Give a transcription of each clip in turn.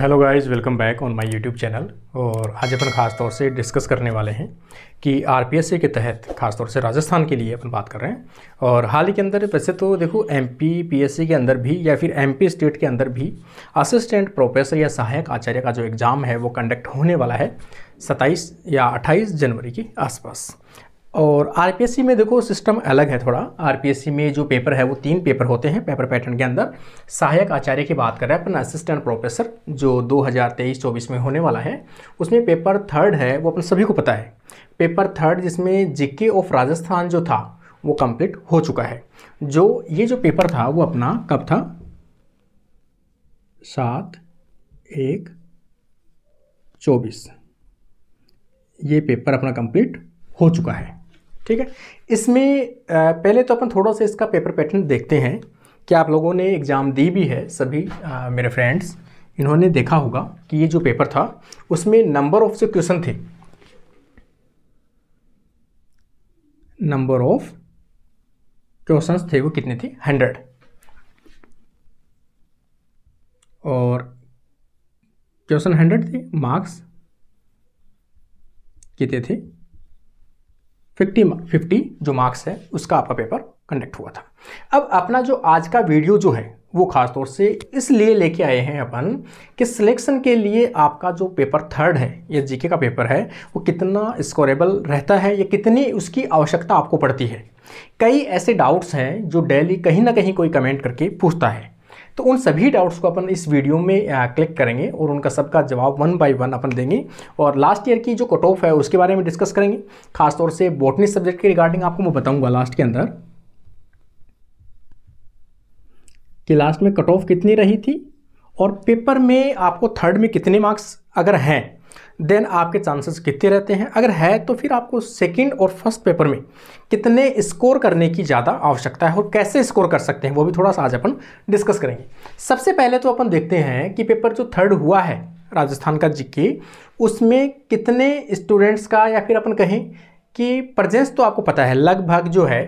hello guys welcome back on my YouTube channel और आज अपन खास तौर से डिस्कस करने वाले हैं कि आरपीएसए के तहत खास तौर से राजस्थान के लिए अपन बात कर रहे हैं और हाल ही के अंदर वैसे तो देखो एमपी पीएससी के अंदर भी या फिर एमपी स्टेट के अंदर भी असिस्टेंट प्रोफेसर या सहायक आचार्य का जो एग्ज़ाम है वो कंडक्ट होने वाला है सत्ताईस या अट्ठाईस जनवरी के आसपास और आर में देखो सिस्टम अलग है थोड़ा आर में जो पेपर है वो तीन पेपर होते हैं पेपर पैटर्न के अंदर सहायक आचार्य की बात कर रहे हैं अपन असिस्टेंट प्रोफेसर जो 2023-24 में होने वाला है उसमें पेपर थर्ड है वो अपन सभी को पता है पेपर थर्ड जिसमें जीके ऑफ राजस्थान जो था वो कंप्लीट हो चुका है जो ये जो पेपर था वो अपना कब था सात एक चौबीस ये पेपर अपना कंप्लीट हो चुका है ठीक है इसमें पहले तो अपन थोड़ा सा इसका पेपर पैटर्न देखते हैं कि आप लोगों ने एग्ज़ाम दी भी है सभी आ, मेरे फ्रेंड्स इन्होंने देखा होगा कि ये जो पेपर था उसमें नंबर ऑफ जो क्वेश्चन थे नंबर ऑफ क्वेश्चंस थे वो कितने थे हंड्रेड और क्वेश्चन हंड्रेड थे मार्क्स कितने थे फिफ्टी फिफ्टी जो मार्क्स है उसका आपका पेपर कंडक्ट हुआ था अब अपना जो आज का वीडियो जो है वो खास तौर से इसलिए लेके आए हैं अपन कि सिलेक्शन के लिए आपका जो पेपर थर्ड है या जीके का पेपर है वो कितना स्कोरेबल रहता है या कितनी उसकी आवश्यकता आपको पड़ती है कई ऐसे डाउट्स हैं जो डेली कहीं ना कहीं कोई कमेंट करके पूछता है तो उन सभी डाउट्स को अपन इस वीडियो में क्लिक करेंगे और उनका सबका जवाब वन बाय वन अपन देंगे और लास्ट ईयर की जो कट ऑफ है उसके बारे में डिस्कस करेंगे खासतौर से बॉटनी सब्जेक्ट के रिगार्डिंग आपको मैं बताऊँगा लास्ट के अंदर कि लास्ट में कट ऑफ कितनी रही थी और पेपर में आपको थर्ड में कितने मार्क्स अगर हैं देन आपके चांसेस कितने रहते हैं अगर है तो फिर आपको सेकंड और फर्स्ट पेपर में कितने स्कोर करने की ज़्यादा आवश्यकता है और कैसे स्कोर कर सकते हैं वो भी थोड़ा सा आज अपन डिस्कस करेंगे सबसे पहले तो अपन देखते हैं कि पेपर जो थर्ड हुआ है राजस्थान का जी उसमें कितने स्टूडेंट्स का या फिर अपन कहें कि प्रजेंस तो आपको पता है लगभग जो है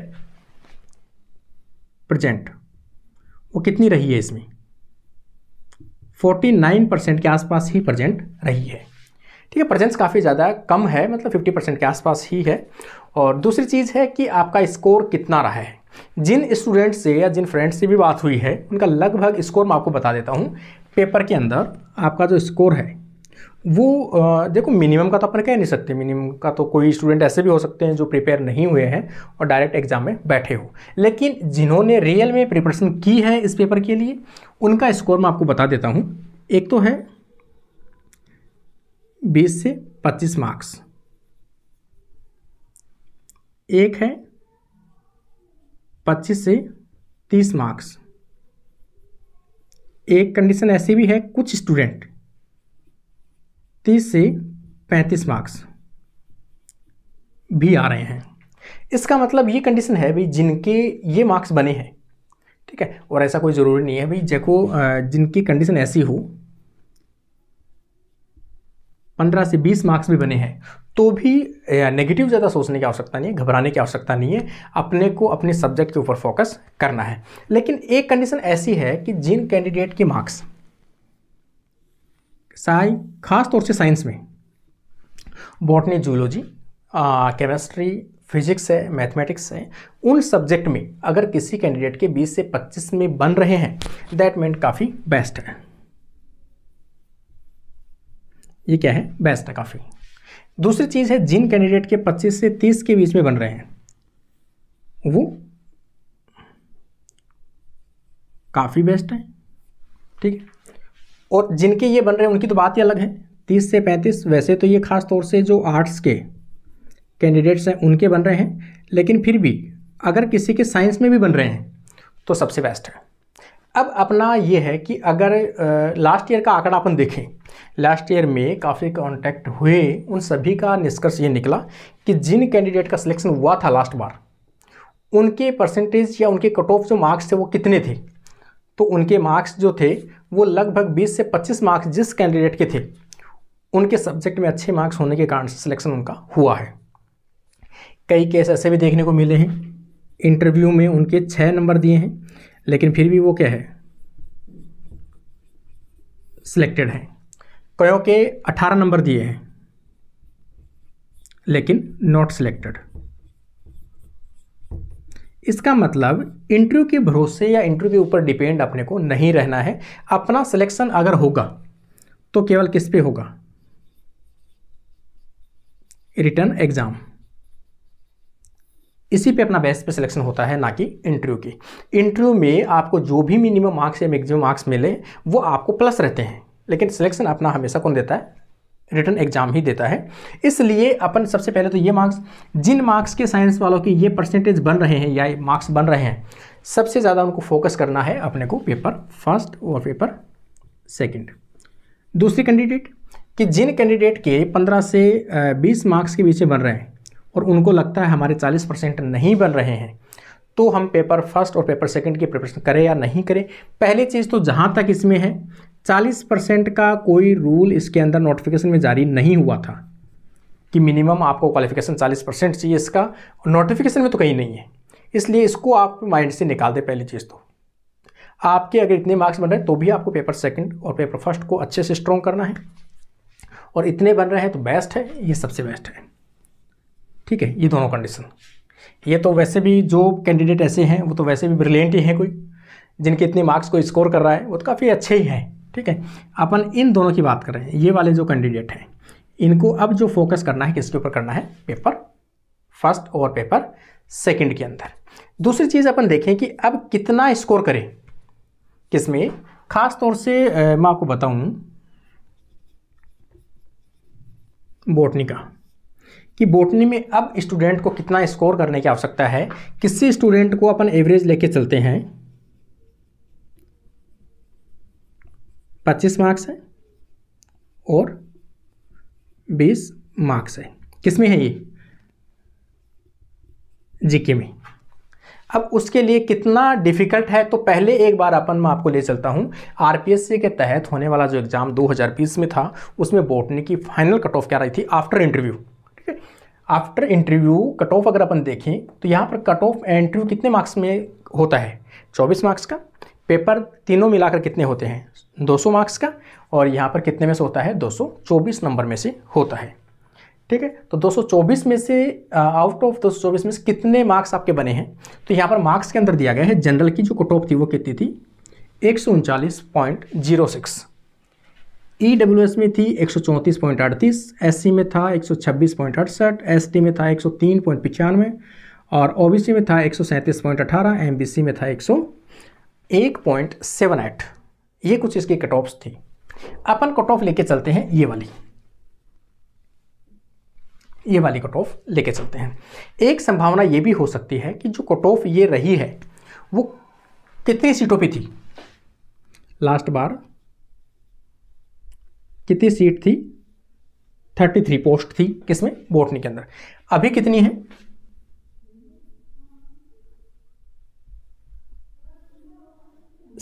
प्रजेंट वो कितनी रही है इसमें 49 परसेंट के आसपास ही प्रजेंट रही है ठीक है प्रेजेंस काफ़ी ज़्यादा कम है मतलब 50 परसेंट के आसपास ही है और दूसरी चीज़ है कि आपका स्कोर कितना रहा है जिन स्टूडेंट से या जिन फ्रेंड्स से भी बात हुई है उनका लगभग स्कोर मैं आपको बता देता हूँ पेपर के अंदर आपका जो स्कोर है वो देखो मिनिमम का तो अपन कह नहीं सकते मिनिमम का तो कोई स्टूडेंट ऐसे भी हो सकते हैं जो प्रिपेयर नहीं हुए हैं और डायरेक्ट एग्जाम में बैठे हो लेकिन जिन्होंने रियल में प्रिपरेशन की है इस पेपर के लिए उनका स्कोर मैं आपको बता देता हूँ एक तो है बीस से पच्चीस मार्क्स एक है पच्चीस से तीस मार्क्स एक कंडीशन ऐसी भी है कुछ स्टूडेंट तीस से पैंतीस मार्क्स भी आ रहे हैं इसका मतलब ये कंडीशन है भाई जिनके ये मार्क्स बने हैं ठीक है और ऐसा कोई ज़रूरी नहीं है भाई जैको जिनकी कंडीशन ऐसी हो पंद्रह से बीस मार्क्स भी बने हैं तो भी नेगेटिव ज़्यादा सोचने की आवश्यकता नहीं है घबराने की आवश्यकता नहीं है अपने को अपने सब्जेक्ट के ऊपर फोकस करना है लेकिन एक कंडीशन ऐसी है कि जिन कैंडिडेट के मार्क्स साई खास तौर से साइंस में बॉटनी जूलॉजी केमिस्ट्री फिजिक्स है मैथमेटिक्स है उन सब्जेक्ट में अगर किसी कैंडिडेट के 20 से 25 में बन रहे हैं दैट मीन काफ़ी बेस्ट है ये क्या है बेस्ट है काफ़ी दूसरी चीज़ है जिन कैंडिडेट के 25 से 30 के बीच में बन रहे हैं वो काफ़ी बेस्ट है ठीक है और जिनके ये बन रहे हैं उनकी तो बात ही अलग है 30 से 35 वैसे तो ये खास तौर से जो आर्ट्स के कैंडिडेट्स हैं उनके बन रहे हैं लेकिन फिर भी अगर किसी के साइंस में भी बन रहे हैं तो सबसे बेस्ट है अब अपना ये है कि अगर लास्ट ईयर का आंकड़ा अपन देखें लास्ट ईयर में काफ़ी कांटेक्ट हुए उन सभी का निष्कर्ष ये निकला कि जिन कैंडिडेट का सिलेक्शन हुआ था लास्ट बार उनके परसेंटेज या उनके कट ऑफ जो मार्क्स थे वो कितने थे तो उनके मार्क्स जो थे वो लगभग 20 से 25 मार्क्स जिस कैंडिडेट के थे उनके सब्जेक्ट में अच्छे मार्क्स होने के कारण सिलेक्शन उनका हुआ है कई केस ऐसे भी देखने को मिले हैं इंटरव्यू में उनके छः नंबर दिए हैं लेकिन फिर भी वो क्या है सिलेक्टेड हैं क्यों के 18 नंबर दिए हैं लेकिन नॉट सिलेक्टेड इसका मतलब इंटरव्यू के भरोसे या इंटरव्यू के ऊपर डिपेंड अपने को नहीं रहना है अपना सिलेक्शन अगर होगा तो केवल किस पे होगा रिटर्न एग्ज़ाम इसी पे अपना बेस्ट पे सिलेक्शन होता है ना कि इंटरव्यू की इंटरव्यू में आपको जो भी मिनिमम मार्क्स या मैक्सिमम मार्क्स मिले वो आपको प्लस रहते हैं लेकिन सिलेक्शन अपना हमेशा कौन देता है रिटर्न एग्जाम ही देता है इसलिए अपन सबसे पहले तो ये मार्क्स जिन मार्क्स के साइंस वालों के ये परसेंटेज बन रहे हैं या मार्क्स बन रहे हैं सबसे ज़्यादा उनको फोकस करना है अपने को पेपर फर्स्ट और पेपर सेकेंड दूसरी कैंडिडेट कि जिन कैंडिडेट के 15 से 20 मार्क्स के पीछे बन रहे हैं और उनको लगता है हमारे 40 परसेंट नहीं बन रहे हैं तो हम पेपर फर्स्ट और पेपर सेकंड की प्रिपरेशन करें या नहीं करें पहली चीज़ तो जहाँ तक इसमें है 40 परसेंट का कोई रूल इसके अंदर नोटिफिकेशन में जारी नहीं हुआ था कि मिनिमम आपको क्वालिफिकेशन 40 परसेंट चाहिए इसका नोटिफिकेशन में तो कहीं नहीं है इसलिए इसको आप माइंड से निकाल दें पहली चीज़ तो आपके अगर इतने मार्क्स बन रहे तो भी आपको पेपर सेकंड और पेपर फर्स्ट को अच्छे से स्ट्रॉन्ग करना है और इतने बन रहे हैं तो बेस्ट है ये सबसे बेस्ट है ठीक है ये दोनों कंडीशन ये तो वैसे भी जो कैंडिडेट ऐसे हैं वो तो वैसे भी ब्रिलियंट ही हैं कोई जिनके इतने मार्क्स को स्कोर कर रहा है वो तो काफ़ी अच्छे ही हैं ठीक है अपन इन दोनों की बात कर रहे हैं ये वाले जो कैंडिडेट हैं इनको अब जो फोकस करना है किसके ऊपर करना है पेपर फर्स्ट और पेपर सेकेंड के अंदर दूसरी चीज़ अपन देखें कि अब कितना स्कोर करें किस में ख़ास तौर से मैं आपको बताऊं बोटनी का कि बोटनी में अब स्टूडेंट को कितना स्कोर करने की आवश्यकता है किसी स्टूडेंट को अपन एवरेज लेके चलते हैं पच्चीस मार्क्स है और बीस मार्क्स है किस में है ये जीके में अब उसके लिए कितना डिफिकल्ट है तो पहले एक बार अपन मैं आपको ले चलता हूँ आरपीएससी के तहत होने वाला जो एग्ज़ाम 2020 में था उसमें बोटनी की फाइनल कट ऑफ क्या रही थी after interview after interview cut off अगर अपन देखें तो यहाँ पर कट ऑफ इंटरव्यू कितने मार्क्स में होता है 24 मार्क्स का पेपर तीनों मिलाकर कितने होते हैं 200 मार्क्स का और यहाँ पर कितने में से होता है 224 नंबर में से होता है ठीक है तो 224 में से आउट ऑफ 224 में से कितने मार्क्स आपके बने हैं तो यहाँ पर मार्क्स के अंदर दिया गया है जनरल की जो कट ऑफ थी वो कितनी थी एक ई डब्ल्यू एस में थी एक सौ चौंतीस पॉइंट अड़तीस एस सी में था एक सौ छब्बीस पॉइंट अड़सठ एस टी में था एक सौ तीन पॉइंट पचानवे और ओ बी सी में था एक सौ सैंतीस पॉइंट अठारह एम बी सी में था एक सौ एक पॉइंट सेवन एट ये कुछ इसकी कट ऑफ थी अपन कट ऑफ लेके चलते हैं ये वाली ये वाली कट ऑफ लेके चलते हैं एक संभावना ये भी हो सकती है कि जो कट ऑफ ये रही है वो कितनी सीटों पर थी लास्ट बार कितनी सीट थी 33 पोस्ट थी किसमें बोटनी के अंदर अभी कितनी है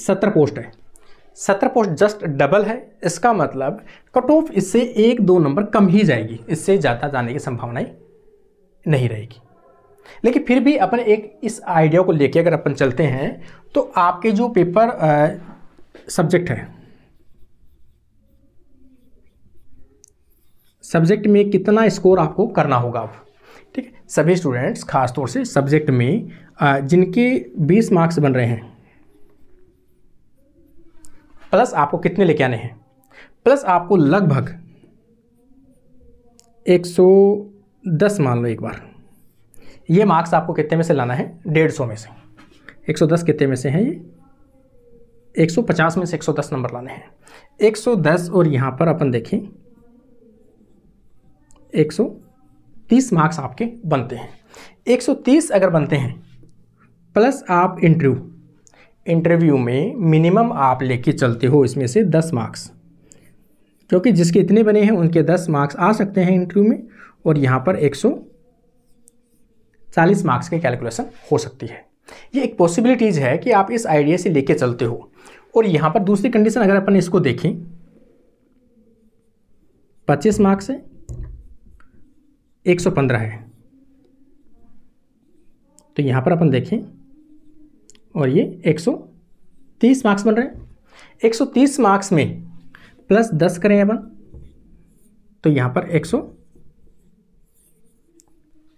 सत्तर पोस्ट है सत्तर पोस्ट जस्ट डबल है इसका मतलब कट ऑफ इससे एक दो नंबर कम ही जाएगी इससे ज़्यादा जाने की संभावनाएं नहीं रहेगी लेकिन फिर भी अपन एक इस आइडिया को लेके अगर अपन चलते हैं तो आपके जो पेपर सब्जेक्ट है सब्जेक्ट में कितना स्कोर आपको करना होगा आप ठीक है सभी स्टूडेंट्स खासतौर से सब्जेक्ट में जिनके बीस मार्क्स बन रहे हैं प्लस आपको कितने लेके आने हैं प्लस आपको लगभग 110 मान लो एक बार ये मार्क्स आपको कितने में से लाना है डेढ़ सौ में से 110 कितने में से हैं ये 150 में से 110 नंबर लाने हैं 110 और यहाँ पर अपन देखें 130 मार्क्स आपके बनते हैं 130 अगर बनते हैं प्लस आप इंटरव्यू इंटरव्यू में मिनिमम आप लेके चलते हो इसमें से 10 मार्क्स क्योंकि जिसके इतने बने हैं उनके 10 मार्क्स आ सकते हैं इंटरव्यू में और यहाँ पर 140 मार्क्स की कैलकुलेशन हो सकती है ये एक पॉसिबिलिटीज़ है कि आप इस आइडिया से लेके चलते हो और यहाँ पर दूसरी कंडीशन अगर अपन इसको देखें 25 मार्क्स है एक सौ पंद्रह है तो यहाँ पर अपन देखें और ये एक सौ तीस मार्क्स बन रहे हैं एक सौ तीस मार्क्स में प्लस दस करें अपन तो यहाँ पर एक सौ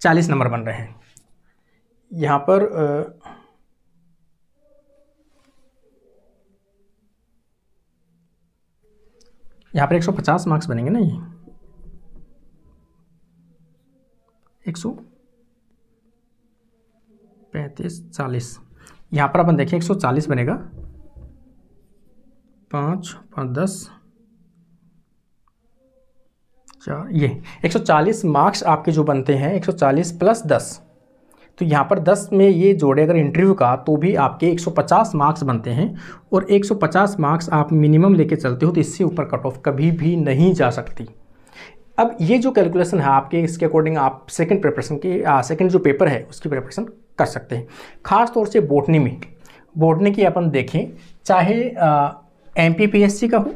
चालीस नंबर बन रहे हैं यहाँ पर आ, यहाँ पर 150 मार्क्स बनेंगे ना ये एक सौ पैंतीस चालीस यहाँ पर अपन देखें एक सौ चालीस बनेगा पाँच पाँच दस चार ये 140 मार्क्स आपके जो बनते हैं 140 प्लस 10 तो यहाँ पर 10 में ये जोड़े अगर इंटरव्यू का तो भी आपके 150 मार्क्स बनते हैं और 150 मार्क्स आप मिनिमम लेके चलते हो तो इससे ऊपर कट ऑफ कभी भी नहीं जा सकती अब ये जो कैलकुलेशन है आपके इसके अकॉर्डिंग आप सेकंड प्रिपरेशन के सेकंड जो पेपर है उसकी प्रिपरेशन कर सकते हैं खास तौर से बोटनी में बोटनी की अपन देखें चाहे एम का हो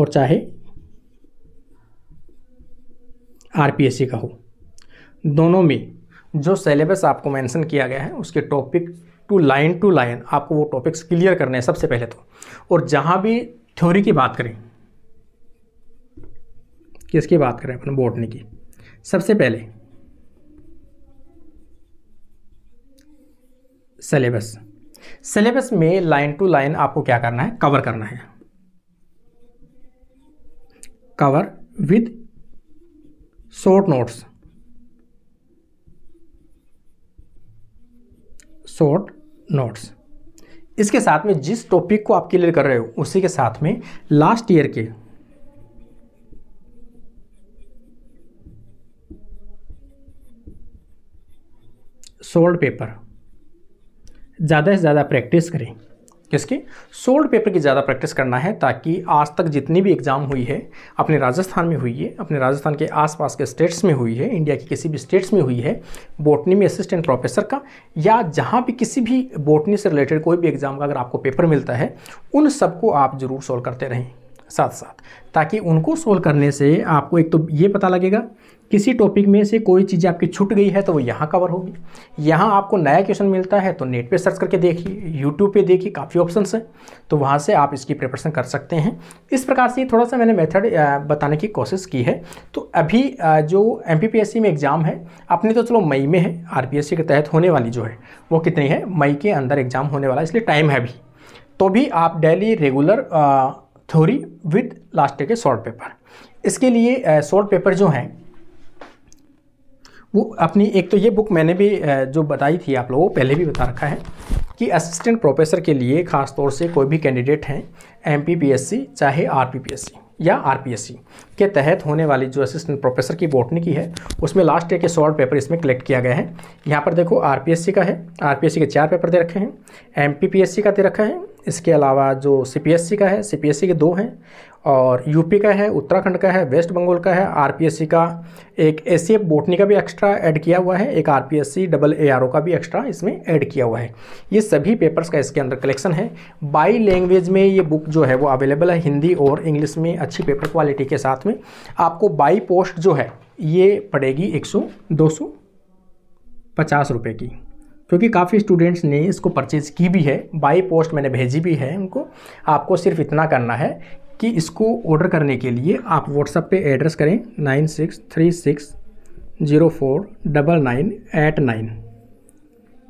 और चाहे आर का हो दोनों में जो सिलेबस आपको मेंशन किया गया है उसके topic to line to line आपको वो टॉपिक्स क्लियर करने हैं सबसे पहले तो और जहाँ भी थ्योरी की बात करें किसकी बात करें अपन बोटनी की सबसे पहले सिलेबस सिलेबस में लाइन टू लाइन आपको क्या करना है कवर करना है cover with short notes short notes इसके साथ में जिस टॉपिक को आप क्लियर कर रहे हो उसी के साथ में लास्ट ईयर के सोल्ड पेपर ज़्यादा से ज़्यादा प्रैक्टिस करें किसकी सोल्ड पेपर की ज़्यादा प्रैक्टिस करना है ताकि आज तक जितनी भी एग्ज़ाम हुई है अपने राजस्थान में हुई है अपने राजस्थान के आसपास के स्टेट्स में हुई है इंडिया के किसी भी स्टेट्स में हुई है बोटनी में असिस्टेंट प्रोफेसर का या जहाँ भी किसी भी बोटनी से रिलेटेड कोई भी एग्ज़ाम का अगर आपको पेपर मिलता है उन सबको आप ज़रूर सोल्व करते रहें साथ साथ ताकि उनको सोल्व करने से आपको एक तो ये पता लगेगा किसी टॉपिक में से कोई चीज़ आपकी छूट गई है तो वो यहाँ कवर होगी यहाँ आपको नया क्वेश्चन मिलता है तो नेट पे सर्च करके देखिए यूट्यूब पे देखिए काफ़ी ऑप्शन हैं तो वहाँ से आप इसकी प्रिपरेशन कर सकते हैं इस प्रकार से थोड़ा सा मैंने मेथड बताने की कोशिश की है तो अभी जो एम में एग्ज़ाम है अपनी तो चलो मई में है आर के तहत होने वाली जो है वो कितनी है मई के अंदर एग्ज़ाम होने वाला इसलिए टाइम है अभी तो भी आप daily regular theory with last के शॉर्ट पेपर इसके लिए शॉर्ट पेपर जो हैं वो अपनी एक तो ये बुक मैंने भी जो बताई थी आप लोगों को पहले भी बता रखा है कि असिस्टेंट प्रोफेसर के लिए ख़ास तौर से कोई भी कैंडिडेट हैं एम चाहे आर या आर के तहत होने वाली जो असिस्टेंट प्रोफेसर की बोटनी की है उसमें लास्ट ईयर के शॉर्ट पेपर इसमें कलेक्ट किया गया है यहाँ पर देखो आर का है आर के चार पेपर दे रखे हैं एम का दे रखा है इसके अलावा जो सीपीएससी का है सीपीएससी के दो हैं और यूपी का है उत्तराखंड का है वेस्ट बंगाल का है आरपीएससी का एक एस बोटनी का भी एक्स्ट्रा ऐड किया हुआ है एक आरपीएससी डबल एआरओ का भी एक्स्ट्रा इसमें ऐड किया हुआ है ये सभी पेपर्स का इसके अंदर कलेक्शन है बाई लैंग्वेज में ये बुक जो है वो अवेलेबल है हिंदी और इंग्लिश में अच्छी पेपर क्वालिटी के साथ में आपको बाई पोस्ट जो है ये पड़ेगी एक सौ दो सौ पचास रुपये की क्योंकि काफ़ी स्टूडेंट्स ने इसको परचेज़ की भी है बाई पोस्ट मैंने भेजी भी है उनको आपको सिर्फ इतना करना है कि इसको ऑर्डर करने के लिए आप व्हाट्सएप पे एड्रेस करें nine six three six zero four double nine eight nine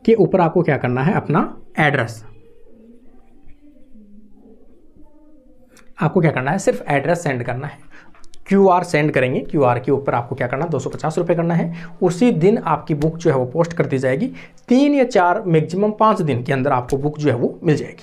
के ऊपर आपको क्या करना है अपना एड्रेस आपको क्या करना है सिर्फ एड्रेस सेंड करना है क्यू आर सेंड करेंगे क्यू आर के ऊपर आपको क्या करना दो सौ पचास रुपये करना है उसी दिन आपकी बुक जो है वो पोस्ट कर दी जाएगी तीन या चार मैक्सिमम पाँच दिन के अंदर आपको बुक जो है वो मिल जाएगी